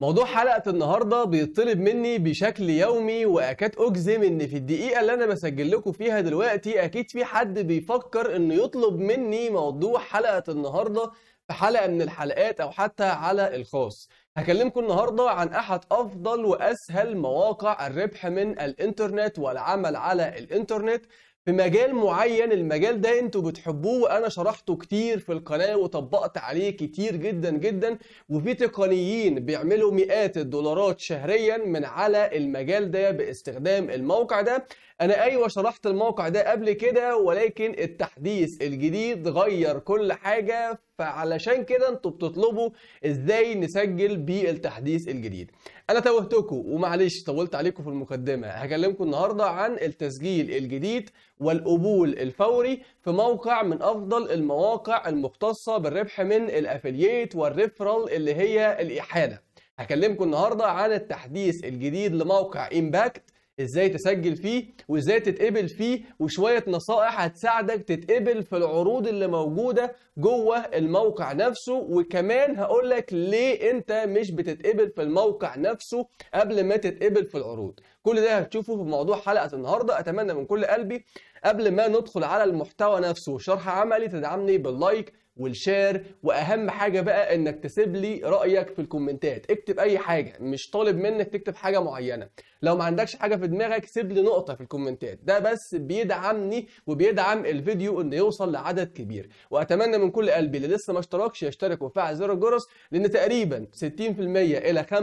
موضوع حلقة النهاردة بيطلب مني بشكل يومي وأكاد أجزم إن في الدقيقة اللي أنا بسجل لكم فيها دلوقتي أكيد في حد بيفكر إنه يطلب مني موضوع حلقة النهاردة في حلقة من الحلقات أو حتى على الخاص هكلمكم النهاردة عن أحد أفضل وأسهل مواقع الربح من الإنترنت والعمل على الإنترنت في مجال معين المجال ده انتوا بتحبوه وانا شرحته كتير في القناه وطبقت عليه كتير جدا جدا وفي تقنيين بيعملوا مئات الدولارات شهريا من على المجال ده باستخدام الموقع ده انا ايوه شرحت الموقع ده قبل كده ولكن التحديث الجديد غير كل حاجه فعلشان كده انتوا بتطلبوا ازاي نسجل بالتحديث الجديد انا توهتكم ومعلش طولت عليكم في المقدمه هكلمكم النهارده عن التسجيل الجديد والقبول الفوري في موقع من افضل المواقع المختصه بالربح من الافلييت والريفرال اللي هي الاحاله هكلمكم النهارده عن التحديث الجديد لموقع امباكت ازاي تسجل فيه وازاي تتقبل فيه وشويه نصائح هتساعدك تتقبل في العروض اللي موجوده جوه الموقع نفسه وكمان هقول لك ليه انت مش بتتقبل في الموقع نفسه قبل ما تتقبل في العروض كل ده هتشوفه في موضوع حلقه النهارده اتمنى من كل قلبي قبل ما ندخل على المحتوى نفسه وشرح عملي تدعمني باللايك والشير واهم حاجه بقى انك تسيب لي رايك في الكومنتات اكتب اي حاجه مش طالب منك تكتب حاجه معينه لو ما عندكش حاجه في دماغك سيب لي نقطه في الكومنتات ده بس بيدعمني وبيدعم الفيديو انه يوصل لعدد كبير واتمنى من كل قلبي اللي لسه ما اشتركش يشترك وفعل زر الجرس لان تقريبا 60% الى 75%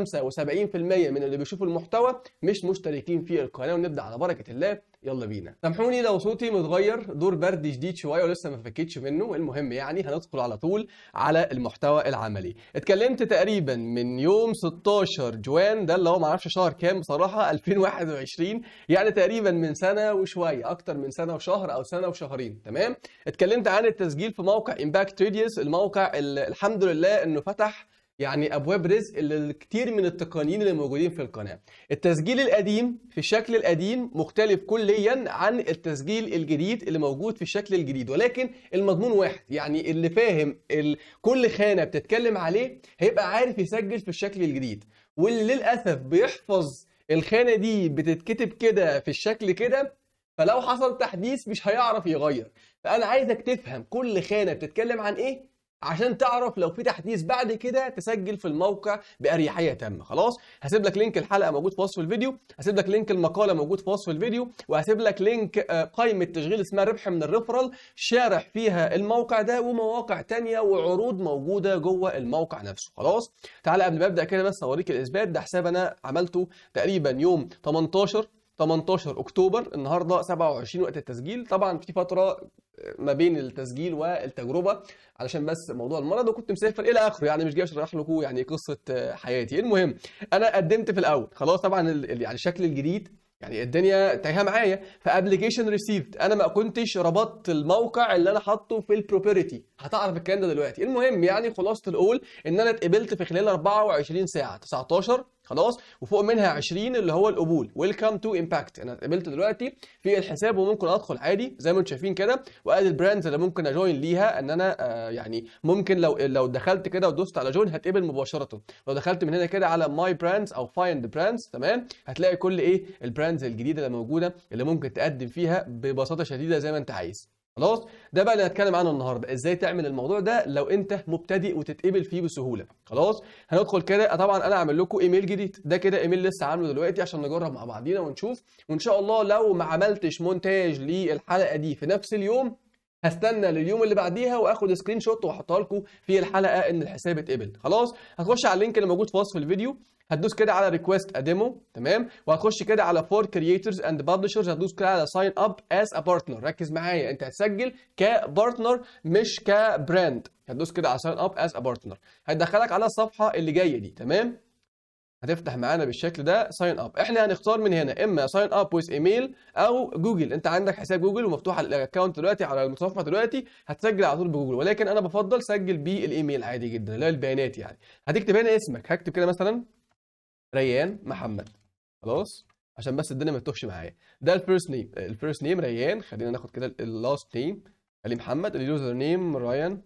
من اللي بيشوفوا المحتوى مش مشتركين في القناه ونبدا على بركه الله يلا بينا سامحوني لو صوتي متغير دور برد شديد شويه ولسه ما فكيتش منه المهم يعني هندخل على طول على المحتوى العملي اتكلمت تقريبا من يوم 16 جوان ده اللي هو ما اعرفش شهر كام بصراحه 2021 يعني تقريبا من سنه وشويه اكتر من سنه وشهر او سنه وشهرين تمام اتكلمت عن التسجيل في موقع امباكت ريديوس الموقع الحمد لله انه فتح يعني ابواب رزق لكتير من التقنيين اللي موجودين في القناه التسجيل القديم في الشكل القديم مختلف كليا عن التسجيل الجديد اللي موجود في الشكل الجديد ولكن المضمون واحد يعني اللي فاهم ال... كل خانه بتتكلم عليه هيبقى عارف يسجل في الشكل الجديد واللي للاسف بيحفظ الخانه دي بتتكتب كده في الشكل كده فلو حصل تحديث مش هيعرف يغير فانا عايزك تفهم كل خانه بتتكلم عن ايه عشان تعرف لو في تحديث بعد كده تسجل في الموقع باريحيه تامه خلاص هسيب لك لينك الحلقه موجود في وصف الفيديو هسيب لك لينك المقاله موجود في وصف الفيديو وهسيب لك لينك آه، قائمه تشغيل اسمها ربح من الريفرال شارح فيها الموقع ده ومواقع تانية وعروض موجوده جوه الموقع نفسه خلاص تعالى قبل ما ابدا كده بس اوريك الاثبات ده حساب انا عملته تقريبا يوم 18 18 اكتوبر النهارده 27 وقت التسجيل طبعا في فتره ما بين التسجيل والتجربه علشان بس موضوع المرض وكنت مسافر الى اخره يعني مش جاي اشرح لكم يعني قصه حياتي المهم انا قدمت في الاول خلاص طبعا يعني الشكل الجديد يعني الدنيا تايهه معايا فابلكيشن ريسيفت انا ما كنتش ربطت الموقع اللي انا حاطه في البروبرتي هتعرف الكلام ده دلوقتي المهم يعني خلاصه الاول ان انا اتقبلت في خلال 24 ساعه 19 خلاص وفوق منها 20 اللي هو القبول ويلكم تو امباكت انا اتقبلت دلوقتي في الحساب وممكن ادخل عادي زي ما انتم شايفين كده وادي البراندز اللي ممكن اجوين ليها ان انا آه يعني ممكن لو لو دخلت كده ودوست على جوين هتقبل مباشره لو دخلت من هنا كده على ماي براندز او فايند براندز تمام هتلاقي كل ايه البراندز الجديده اللي موجوده اللي ممكن تقدم فيها ببساطه شديده زي ما انت عايز خلاص ده بقى اللي هنتكلم عنه النهارده ازاي تعمل الموضوع ده لو انت مبتدئ وتتقبل فيه بسهوله خلاص هندخل كده طبعا انا عامل لكم ايميل جديد ده كده ايميل لسه عامله دلوقتي عشان نجرب مع بعضينا ونشوف وان شاء الله لو ما عملتش مونتاج للحلقه دي في نفس اليوم هستنى لليوم اللي بعديها واخد سكرين شوت واحطها لكم في الحلقه ان الحساب اتقبل خلاص هتخش على اللينك اللي موجود في وصف الفيديو هتدوس كده على ريكويست اديمو تمام وهتخش كده على فور كرييترز اند ببلشرز هتدوس كده على ساين اب از ا بارتنر ركز معايا انت هتسجل كبارتنر مش كبراند هتدوس كده على ساين اب از ا بارتنر هيدخلك على الصفحه اللي جايه دي تمام هتفتح معانا بالشكل ده ساين اب احنا هنختار من هنا اما ساين اب ويز ايميل او جوجل انت عندك حساب جوجل ومفتوح الاكونت دلوقتي على المتصفح دلوقتي هتسجل على طول بجوجل ولكن انا بفضل سجل بالايميل عادي جدا اللي البيانات يعني هتكتب هنا اسمك هكتب كده مثلا ريان محمد خلاص عشان بس الدنيا ما تتوهش معايا ده الفيرست نيم الفيرست نيم ريان خلينا ناخد كده اللاست نيم علي محمد اليوزر نيم ريان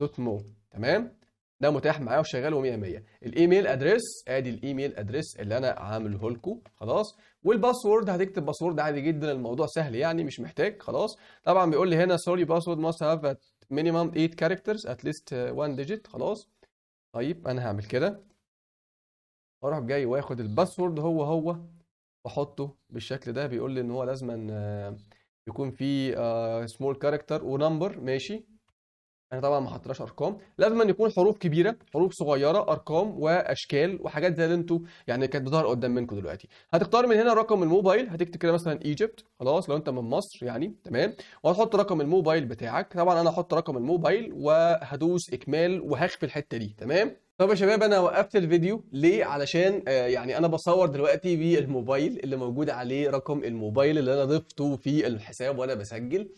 دوت مو تمام ده متاح معايا وشغال و100 الايميل ادريس ادي الايميل ادريس اللي انا عامله لكم خلاص والباسورد هتكتب باسورد عادي جدا الموضوع سهل يعني مش محتاج خلاص طبعا بيقول لي هنا سوري باسورد ماست هاف ات minimum 8 كاركترز ات ليست 1 ديجيت خلاص طيب انا هعمل كده اروح جاي واخد الباسورد هو هو واحطه بالشكل ده بيقول لي ان هو لازما آه، يكون فيه سمول آه، كاركتر ونمبر ماشي انا يعني طبعا ما حطيناش ارقام لازم أن يكون حروف كبيره حروف صغيره ارقام واشكال وحاجات زي اللي انتوا يعني كانت بتظهر قدام منكم دلوقتي هتختار من هنا رقم الموبايل هتكتب كده مثلا ايجيبت خلاص لو انت من مصر يعني تمام وهتحط رقم الموبايل بتاعك طبعا انا هحط رقم الموبايل وهدوس اكمال وهخفي الحته دي تمام طب يا شباب انا وقفت الفيديو ليه علشان آه يعني انا بصور دلوقتي بالموبايل اللي موجود عليه رقم الموبايل اللي انا ضفته في الحساب وانا بسجل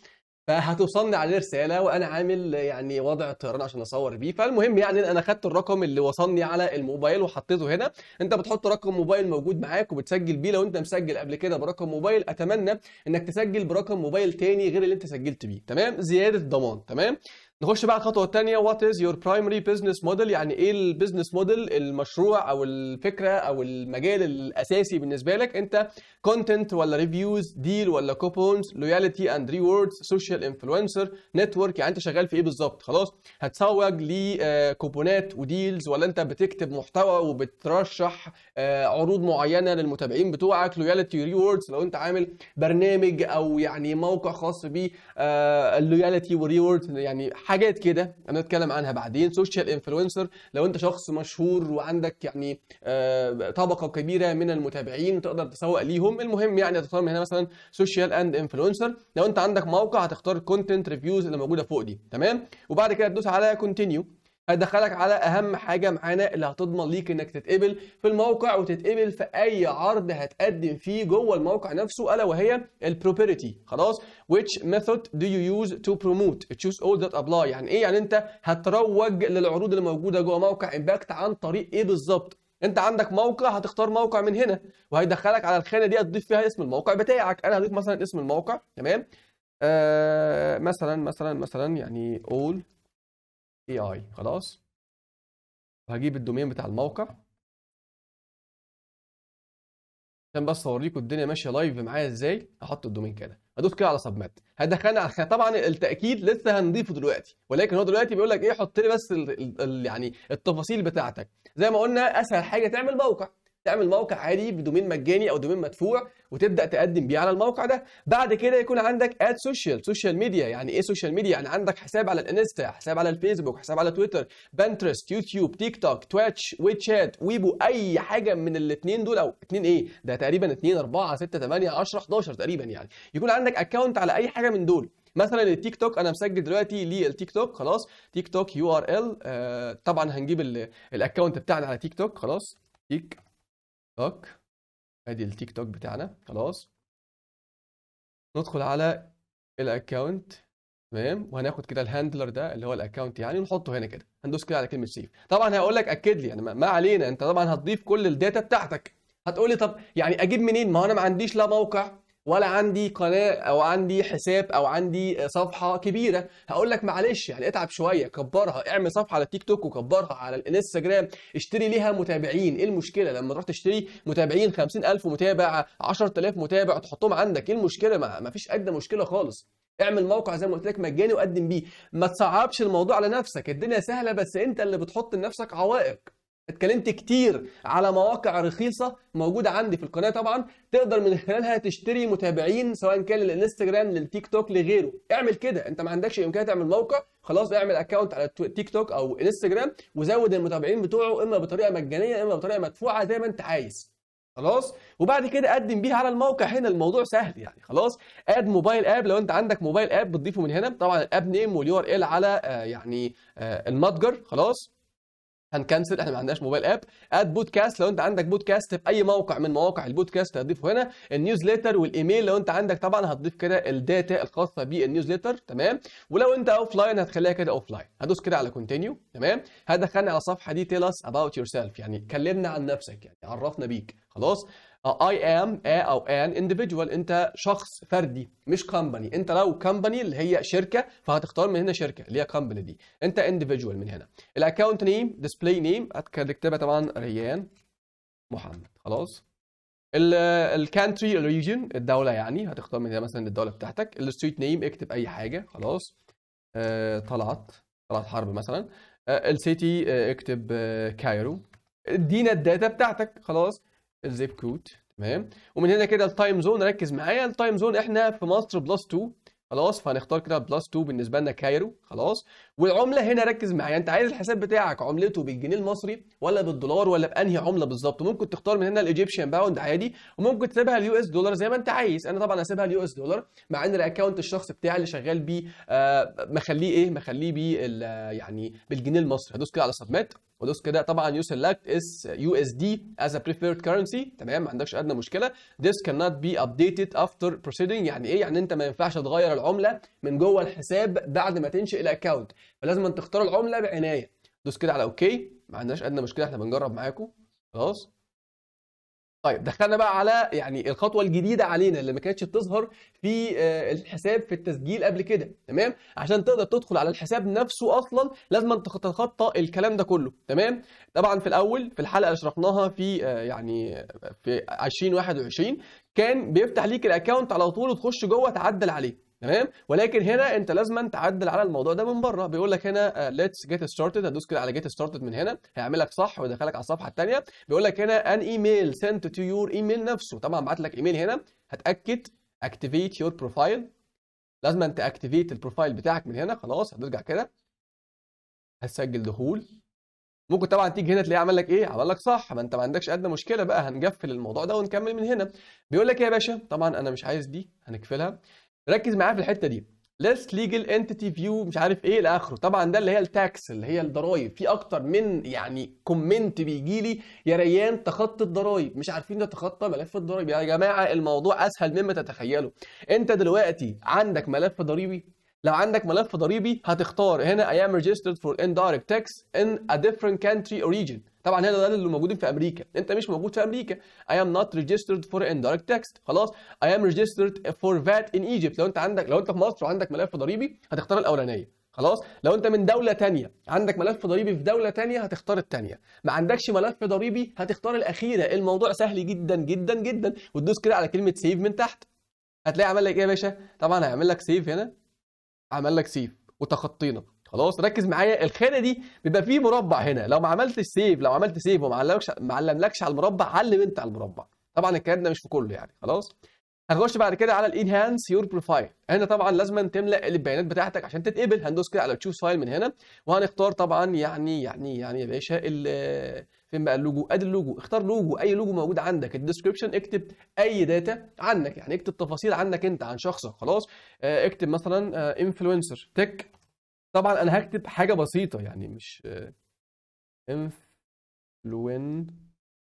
فهتوصلني عليه رساله وانا عامل يعني وضع الطيران عشان اصور بيه فالمهم يعني انا خدت الرقم اللي وصلني على الموبايل وحطيته هنا انت بتحط رقم موبايل موجود معاك وبتسجل بيه لو انت مسجل قبل كده برقم موبايل اتمنى انك تسجل برقم موبايل تاني غير اللي انت سجلت بيه تمام زياده ضمان تمام نخش بقى الخطوه الثانيه وات از يور برايمري بزنس موديل يعني ايه البيزنس موديل المشروع او الفكره او المجال الاساسي بالنسبه لك انت كونتنت ولا ريفيوز ديل ولا كوبونز لويالتي اند ريوردز سوشيال انفلونسر نتورك يعني انت شغال في ايه بالظبط خلاص هتسوق لكوبونات آه، وديلز ولا انت بتكتب محتوى وبترشح آه، عروض معينه للمتابعين بتوعك لويالتي ريوردز لو انت عامل برنامج او يعني موقع خاص بيه اللويالتي والريوردز يعني حاجات كده انا اتكلم عنها بعدين سوشيال انفلونسر لو انت شخص مشهور وعندك يعني آه، طبقه كبيره من المتابعين تقدر تسوق ليهم المهم يعني تختار من هنا مثلا سوشيال اند انفلونسر لو انت عندك موقع هتختار كونتنت ريفيوز اللي موجوده فوق دي تمام وبعد كده تدوس على كونتينيو هدخلك على اهم حاجه معانا اللي هتضمن ليك انك تتقبل في الموقع وتتقبل في اي عرض هتقدم فيه جوه الموقع نفسه الا وهي البروبرتي خلاص which method do you use to promote choose all that apply يعني ايه يعني انت هتروج للعروض اللي موجوده جوه موقع امباكت عن طريق ايه بالظبط انت عندك موقع هتختار موقع من هنا وهيدخلك على الخانه دي هتضيف فيها اسم الموقع بتاعك انا هضيف مثلا اسم الموقع تمام آه مثلا مثلا مثلا يعني all اي اي خلاص وهجيب الدومين بتاع الموقع عشان بس اوريكم الدنيا ماشيه لايف معايا ازاي احط الدومين كده هدوس كده على سبمت هدخلنا على طبعا التاكيد لسه هنضيفه دلوقتي ولكن هو دلوقتي بيقول لك ايه حط لي بس الـ الـ يعني التفاصيل بتاعتك زي ما قلنا اسهل حاجه تعمل موقع تعمل موقع عادي بدومين مجاني او دومين مدفوع وتبدا تقدم بيه على الموقع ده بعد كده يكون عندك اد سوشيال سوشيال ميديا يعني ايه سوشيال ميديا يعني عندك حساب على الانستا حساب على الفيسبوك حساب على تويتر بنترست يوتيوب تيك توك تويتش ويتشات ويبو اي حاجه من الاثنين دول او اثنين ايه ده تقريبا 2 4 6 8 10 11 تقريبا يعني يكون عندك اكونت على اي حاجه من دول مثلا التيك توك انا مسجل دلوقتي للتيك توك خلاص تيك توك يو ار ال آه، طبعا هنجيب الاكونت بتاعنا على تيك توك خلاص تيك توك ادي التيك توك بتاعنا خلاص ندخل على الاكونت تمام وهناخد كده الهاندلر ده اللي هو الاكونت يعني ونحطه هنا كده هندوس كده على كلمه سيف طبعا هيقول لك اكد لي يعني ما علينا انت طبعا هتضيف كل الداتا بتاعتك هتقول لي طب يعني اجيب منين ما انا ما عنديش لا موقع ولا عندي قناه او عندي حساب او عندي صفحه كبيره هقول لك معلش يعني اتعب شويه كبرها اعمل صفحه على التيك توك وكبرها على الانستجرام اشتري ليها متابعين ايه المشكله لما تروح تشتري متابعين 50000 متابع 10000 متابع تحطهم عندك ايه المشكله ما فيش ادنى مشكله خالص اعمل موقع زي ما قلت لك مجاني وقدم بيه ما تصعبش الموضوع على نفسك الدنيا سهله بس انت اللي بتحط لنفسك عوائق اتكلمت كتير على مواقع رخيصه موجوده عندي في القناه طبعا تقدر من خلالها تشتري متابعين سواء كان للانستجرام للتيك توك لغيره اعمل كده انت ما عندكش امكانيه تعمل موقع خلاص اعمل اكونت على تيك توك او انستجرام وزود المتابعين بتوعه اما بطريقه مجانيه اما بطريقه مدفوعه زي ما انت عايز خلاص وبعد كده قدم بيها على الموقع هنا الموضوع سهل يعني خلاص اد موبايل اب لو انت عندك موبايل اب بتضيفه من هنا طبعا الاب نيم واليو ار ال على آه، يعني آه، المتجر خلاص هنكنسل احنا ما عندناش موبايل اب اد بودكاست لو انت عندك بودكاست في اي موقع من مواقع البودكاست هتضيفه هنا النيوزليتر والايميل لو انت عندك طبعا هتضيف كده الداتا الخاصه بالنيوزليتر تمام ولو انت اوف لاين هتخليها كده اوف لاين هدوس كده على كونتينيو تمام هدخلني على الصفحه دي تيلس اباوت يور سيلف يعني كلمنا عن نفسك يعني عرفنا بيك خلاص اي ام او ان individual انت شخص فردي مش كومباني انت لو كومباني اللي هي شركه فهتختار من هنا شركه اللي هي كومباني دي انت individual من هنا الاكونت نيم ديسبلاي نيم هتكتبها طبعا ريان محمد خلاص الكانتري ريجن الدوله يعني هتختار من هنا مثلا الدوله بتاعتك الستريت نيم اكتب اي حاجه خلاص آه، طلعت طلعت حرب مثلا آه، السيتي آه، اكتب كايرو ادينا الداتا بتاعتك خلاص الزيب كود تمام ومن هنا كده التايم زون ركز معايا التايم زون احنا في مصر بلس 2 خلاص فهنختار كده بلس 2 بالنسبه لنا كايرو خلاص والعمله هنا ركز معايا انت عايز الحساب بتاعك عملته بالجنيه المصري ولا بالدولار ولا بانهي عمله بالظبط ممكن تختار من هنا الايجيبشن باوند عادي وممكن تسيبها اليو اس دولار زي ما انت عايز انا طبعا هسيبها اليو اس دولار مع ان الاكونت الشخص بتاعي اللي شغال بيه آه مخليه ايه مخليه بيه آه، يعني بالجنيه المصري هدوس كده على سبميت ودوس كده طبعا يو سيلكت اس يو اس دي از ا بريفيرد كرنسي تمام ما عندكش ادنى مشكله this cannot بي ابديتد افتر بروسيدنج يعني ايه يعني انت ما ينفعش تغير العمله من جوه الحساب بعد ما تنشئ الاكونت فلازم أن تختار العمله بعنايه دوس كده على اوكي ما عندناش ادنى مشكله احنا بنجرب معاكم خلاص طيب دخلنا بقى على يعني الخطوه الجديده علينا اللي ما كانتش بتظهر في آه، الحساب في التسجيل قبل كده تمام عشان تقدر تدخل على الحساب نفسه اصلا لازم انت تتخطى الكلام ده كله تمام طبعا في الاول في الحلقه اللي شرحناها في آه، يعني في 2021 كان بيفتح ليك الاكونت على طول وتخش جوه تعدل عليه تمام ولكن هنا انت لازما تعدل على الموضوع ده من بره بيقول لك هنا ليتس جيت ستارتد هدوس كده على جيت ستارتد من هنا هيعملك صح ويدخلك على الصفحه الثانيه بيقول لك هنا ان ايميل سنت تو يور ايميل نفسه طبعا بعت لك ايميل هنا هتاكد اكتيفيت يور بروفايل لازما تاكتيفيت البروفايل بتاعك من هنا خلاص هترجع كده هتسجل دخول ممكن طبعا تيجي هنا تلاقيه عمل لك ايه عمل لك صح ما انت ما عندكش ادنى مشكله بقى هنقفل الموضوع ده ونكمل من هنا بيقول لك ايه يا باشا طبعا انا مش عايز دي هنقفلها ركز معايا في الحته دي ليست ليجل انتيتي فيو مش عارف ايه الى اخره طبعا ده اللي هي التاكس اللي هي الضرايب في اكتر من يعني كومنت بيجي لي يا ريان تخطى الضرايب مش عارفين نتخطى ملف الضرايب يا جماعه الموضوع اسهل مما تتخيلوا انت دلوقتي عندك ملف ضريبي لو عندك ملف ضريبي هتختار هنا I am registered for indirect tax in a different country or region طبعا هنا ده اللي موجودين في امريكا انت مش موجود في امريكا ام نوت not فور ان indirect تاكس خلاص اي ام ريجسترد فور فات ان ايجيبت لو انت عندك لو انت في مصر وعندك ملف ضريبي هتختار الاولانيه خلاص لو انت من دوله تانية عندك ملف ضريبي في دوله تانية هتختار التانية ما عندكش ملف ضريبي هتختار الاخيره الموضوع سهل جدا جدا جدا وتدوس كده على كلمه سيف من تحت هتلاقي عمل لك ايه يا باشا طبعا هيعمل لك سيف هنا عمل لك سيف وتخطينا خلاص ركز معايا الخانه دي بيبقى فيه مربع هنا لو ما عملتش سيف لو عملت سيف وما علملكش ما علملكش على المربع علم انت على المربع طبعا الكلام ده مش في كله يعني خلاص هنخش بعد كده على الانهانس يور بروفايل هنا طبعا لازم تملا البيانات بتاعتك عشان تتقبل هندوس كده على تشوز فايل من هنا وهنختار طبعا يعني يعني يعني يا باشا فين بقى اللوجو ادي اللوجو اختار لوجو اي لوجو موجود عندك الديسكربشن اكتب اي داتا عنك يعني اكتب تفاصيل عنك انت عن شخصك خلاص آه، اكتب مثلا انفلونسر آه، تك طبعا انا هكتب حاجه بسيطه يعني مش انفلوين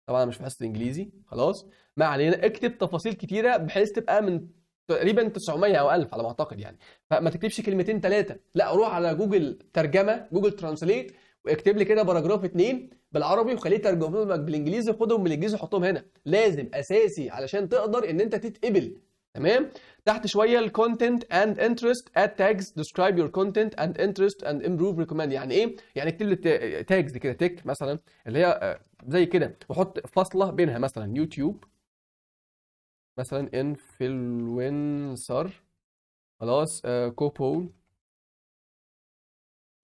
طبعا مش بحس الانجليزي خلاص ما علينا اكتب تفاصيل كتيره بحيث تبقى من تقريبا 900 او 1000 على ما اعتقد يعني فما تكتبش كلمتين ثلاثه لا روح على جوجل ترجمه جوجل ترانسليت واكتب لي كده باراجراف اثنين بالعربي وخليه ترجمهم لك بالانجليزي خدهم بالانجليزي وحطهم هنا لازم اساسي علشان تقدر ان انت تتقبل تمام تحت شويه الكونتنت اند انترست اد تاجز ديسكرايب يور كونتنت اند انترست اند امبروف ريكومند يعني ايه يعني اكتب لي تاجز كده تك مثلا اللي هي آه، زي كده واحط فاصله بينها مثلا يوتيوب مثلا انفلونسر خلاص كوبول آه،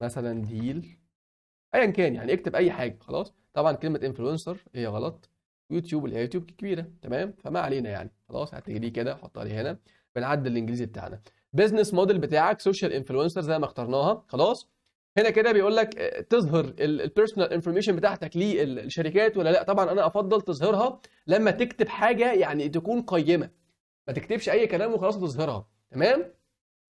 مثلا ديل ايا كان يعني اكتب اي حاجه خلاص طبعا كلمه انفلونسر هي غلط يوتيوب اللي هي يوتيوب كبيره تمام فما علينا يعني خلاص هتجريه كده حط لي هنا بنعدل الانجليزي بتاعنا بزنس موديل بتاعك سوشيال انفلونسر زي ما اخترناها خلاص هنا كده بيقول لك آه، تظهر البيرسونال انفورميشن بتاعتك للشركات ولا لا طبعا انا افضل تظهرها لما تكتب حاجه يعني تكون قيمه ما تكتبش اي كلام وخلاص تظهرها تمام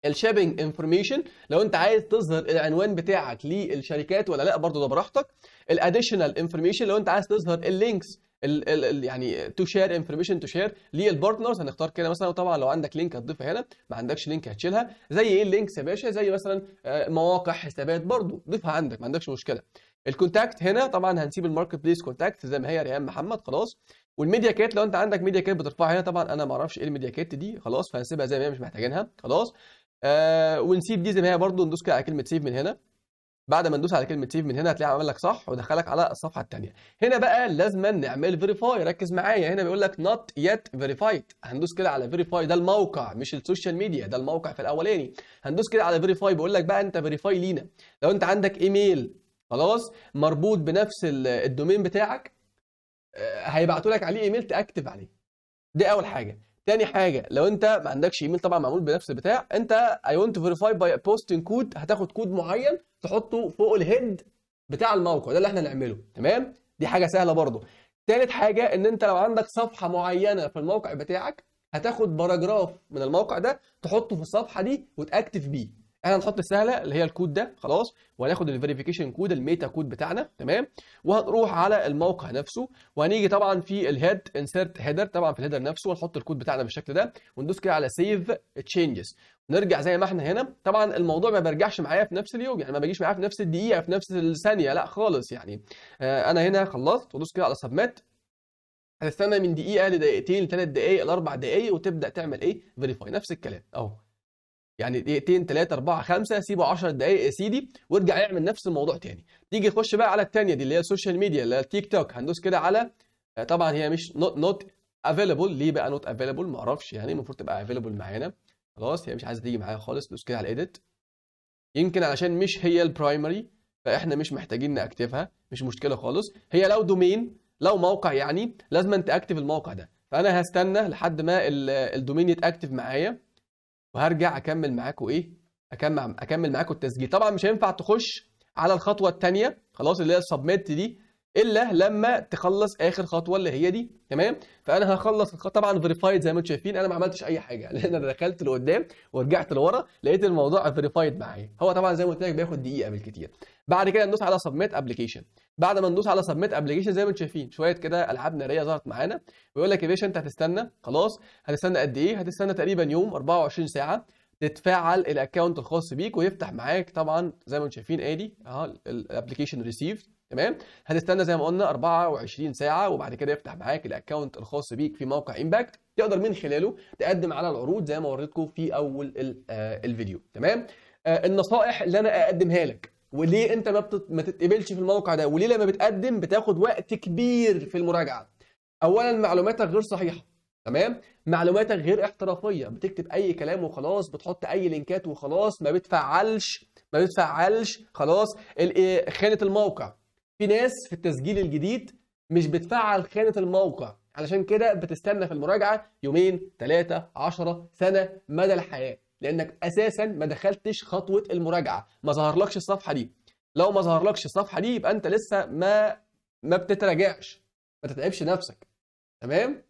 الشابنج انفورميشن لو انت عايز تظهر العنوان بتاعك للشركات ولا لا برضه ده براحتك الاديشنال انفورميشن لو انت عايز تظهر اللينكس ال ال يعني تو شير انفورميشن تو شير للبارتنرز هنختار كده مثلا وطبعا لو عندك لينك هتضيفها هنا ما عندكش لينك هتشيلها زي ايه اللينكس يا باشا زي مثلا آه، مواقع حسابات برضو ضيفها عندك ما عندكش مشكله الكونتاكت هنا طبعا هنسيب الماركت بليس كونتاكت زي ما هي ريان محمد خلاص والميديا كيت لو انت عندك ميديا كيت بترفعها هنا طبعا انا ما اعرفش ايه الميديا كيت دي خلاص فهنسيبها زي ما هي مش محتاجينها خلاص آه ونسيب دي زي ما هي برضو ندوس كده على كلمه سيف من هنا بعد ما ندوس على كلمه سيف من هنا هتلاقيه عامل لك صح ودخلك على الصفحه الثانيه هنا بقى لازم نعمل فيريفاي ركز معايا هنا بيقول لك نوت يت فيريفايد هندوس كده على فيريفاي ده الموقع مش السوشيال ميديا ده الموقع في الاولاني هندوس كده على فيريفاي بيقول لك بقى انت فيريفاي لينا لو انت عندك ايميل خلاص مربوط بنفس الدومين بتاعك آه، هيبعتوا لك عليه ايميل تاكتف عليه دي اول حاجه تاني حاجه لو انت ما عندكش ايميل طبعا معمول بنفس البتاع انت اي ونت تو فيريفاي باي بوستنج كود هتاخد كود معين تحطه فوق الهيد بتاع الموقع ده اللي احنا نعمله تمام دي حاجه سهله برضو تالت حاجه ان انت لو عندك صفحه معينه في الموقع بتاعك هتاخد باراجراف من الموقع ده تحطه في الصفحه دي وتاكتف بيه احنا هنحط رساله اللي هي الكود ده خلاص وهناخد الفيريفيكيشن كود الميتا كود بتاعنا تمام وهنروح على الموقع نفسه وهنيجي طبعا في الهيد انسرت هيدر طبعا في الهيدر نفسه ونحط الكود بتاعنا بالشكل ده وندوس كده على سيف تشينجز نرجع زي ما احنا هنا طبعا الموضوع ما بيرجعش معايا في نفس اليوم يعني ما بيجيش معايا في نفس الدقيقه في نفس الثانيه لا خالص يعني آه انا هنا خلصت وادوس كده على سبميت هتستنى من دقيقه لدقيقتين لثلاث دقائق لاربع دقائق وتبدا تعمل ايه فيريفاي نفس الكلام اهو يعني دقيقتين ثلاثة أربعة خمسة سيبه 10 دقايق يا سيدي وارجع اعمل نفس الموضوع تاني تيجي تخش بقى على الثانية دي اللي هي السوشيال ميديا اللي هي التيك توك هندوس كده على آه، طبعا هي مش نوت نوت افيلبل ليه بقى نوت افيلبل ما اعرفش يعني المفروض تبقى افيلبل معانا خلاص هي مش عايزه تيجي معايا خالص دوس كده على الايديت يمكن علشان مش هي البرايمري فاحنا مش محتاجين ناكتفها مش مشكله خالص هي لو دومين لو موقع يعني لازم انت اكتف الموقع ده فانا هستنى لحد ما الدومين يتاكتف معايا وهرجع اكمل معاكم ايه اكمل اكمل معاكم التسجيل طبعا مش هينفع تخش على الخطوه الثانيه خلاص اللي هي السبميت دي الا لما تخلص اخر خطوه اللي هي دي تمام فانا هخلص طبعا فيريفايد زي ما انتم شايفين انا ما عملتش اي حاجه لان انا دخلت لقدام ورجعت لورا لقيت الموضوع فيريفايد معايا هو طبعا زي ما قلت لك بياخد دقيقه بالكتير بعد كده ندوس على سبميت ابلكيشن بعد ما ندوس على سبميت ابلكيشن زي ما انتم شايفين شويه كده العاب ناريه ظهرت معانا ويقول لك يا باشا انت هتستنى خلاص هتستنى قد ايه هتستنى تقريبا يوم 24 ساعه تتفعل الاكونت الخاص بيك ويفتح معاك طبعا زي ما انتم شايفين ادي اهو الابلكيشن ريسيفد تمام هتستنى زي ما قلنا 24 ساعه وبعد كده يفتح معاك الاكونت الخاص بيك في موقع امباكت تقدر من خلاله تقدم على العروض زي ما وريتكم في اول آه، الفيديو تمام آه، النصائح اللي انا اقدمها لك وليه انت ما, ما تتقبلش في الموقع ده وليه لما بتقدم بتاخد وقت كبير في المراجعه اولا معلوماتك غير صحيحه تمام معلوماتك غير احترافيه بتكتب اي كلام وخلاص بتحط اي لينكات وخلاص ما بتفعلش ما بتفعلش خلاص آه، خانه الموقع في ناس في التسجيل الجديد مش بتفعل خانه الموقع علشان كده بتستنى في المراجعه يومين تلاتة عشرة سنه مدى الحياه لانك اساسا ما دخلتش خطوه المراجعه ما ظهرلكش الصفحه دي لو ما ظهرلكش الصفحه دي يبقى انت لسه ما ما بتتراجعش ما تتعبش نفسك تمام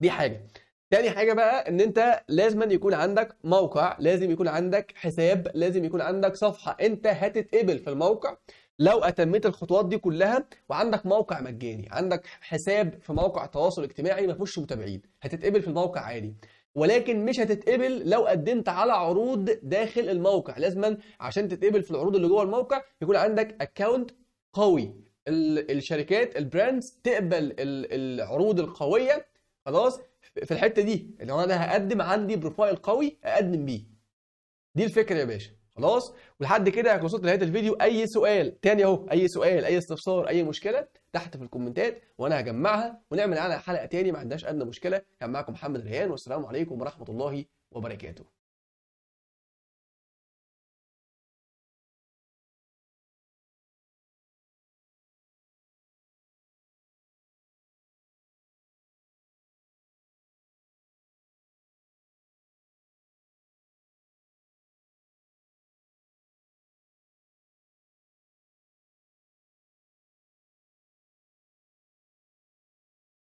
دي حاجه تاني حاجه بقى ان انت لازم أن يكون عندك موقع لازم يكون عندك حساب لازم يكون عندك صفحه انت هتتقبل في الموقع لو اتميت الخطوات دي كلها وعندك موقع مجاني عندك حساب في موقع تواصل اجتماعي ما فيهوش متابعين هتتقبل في الموقع عادي ولكن مش هتتقبل لو قدمت على عروض داخل الموقع لازما عشان تتقبل في العروض اللي جوه الموقع يكون عندك اكونت قوي الشركات البراندز تقبل العروض القويه خلاص في الحته دي اللي انا هقدم عندي بروفايل قوي اقدم بيه دي الفكره يا باشا خلاص ولحد كده احنا وصلت لنهايه الفيديو اي سؤال تاني اهو اي سؤال اي استفسار اي مشكله تحت في الكومنتات وانا هجمعها ونعمل على حلقه تاني ما عندناش ادنى مشكله كان معاكم محمد ريان والسلام عليكم ورحمه الله وبركاته